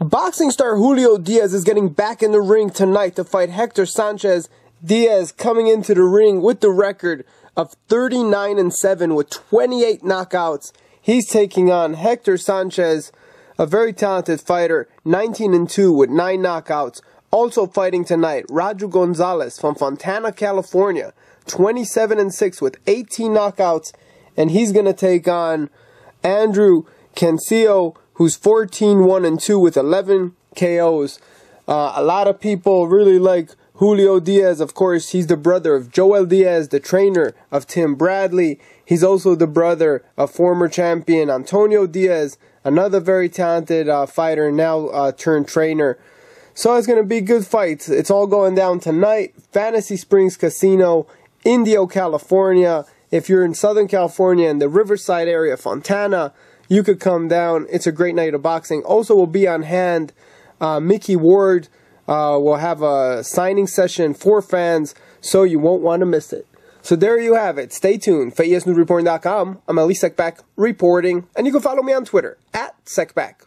Boxing star Julio Diaz is getting back in the ring tonight to fight Hector Sanchez. Diaz coming into the ring with the record of 39 and 7 with 28 knockouts. He's taking on Hector Sanchez, a very talented fighter, 19 and 2 with 9 knockouts. Also fighting tonight, Roger Gonzalez from Fontana, California, 27 and 6 with 18 knockouts and he's going to take on Andrew Cancio, who's 14 1 and 2 with 11 KOs. Uh, a lot of people really like Julio Diaz, of course. He's the brother of Joel Diaz, the trainer of Tim Bradley. He's also the brother of former champion Antonio Diaz, another very talented uh, fighter, now uh, turned trainer. So it's going to be good fights. It's all going down tonight. Fantasy Springs Casino, Indio, California. If you're in Southern California in the Riverside area, Fontana, you could come down. It's a great night of boxing. Also, will be on hand. Uh, Mickey Ward uh, will have a signing session for fans, so you won't want to miss it. So there you have it. Stay tuned. FatesNewsReporting.com. I'm Ali Secback reporting, and you can follow me on Twitter at Secback.